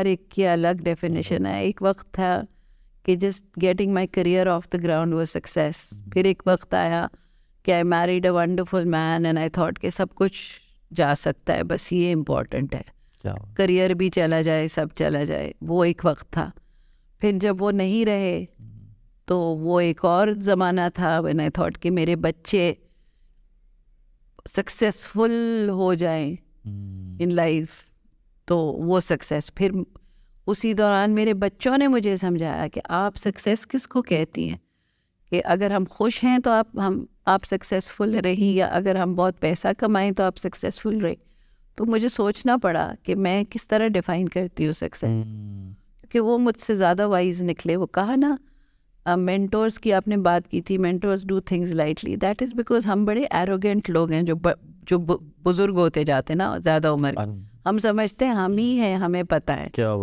हर एक की अलग डेफिनेशन है एक वक्त था कि just getting my career off the ground वो सक्सेस फिर एक वक्त आया कि I married a wonderful man and I thought कि सब कुछ जा सकता है बस ये इम्पोर्टेंट है करियर भी चला जाए सब चला जाए वो एक वक्त था फिर जब वो नहीं रहे तो वो एक और ज़माना था वन आई थॉट कि मेरे बच्चे सक्सेसफुल हो जाएं इन हम्म। लाइफ तो वो सक्सेस फिर उसी दौरान मेरे बच्चों ने मुझे समझाया कि आप सक्सेस किसको कहती हैं कि अगर हम खुश हैं तो आप हम आप सक्सेसफुल रहीं या अगर हम बहुत पैसा कमाएं तो आप सक्सेसफुल रहे तो मुझे सोचना पड़ा कि मैं किस तरह डिफ़ाइन करती हूँ सक्सेस हम्म। क्योंकि वो मुझसे ज़्यादा वाइज निकले वो कहा ना मेंटोर्स uh, की आपने बात की थी mentors do things lightly that is because हम बड़े एरोगेंट लोग हैं जो ब, जो बुज़ुर्ग होते जाते ना ज़्यादा उम्र हम समझते हैं हम ही हैं हमें पता है क्या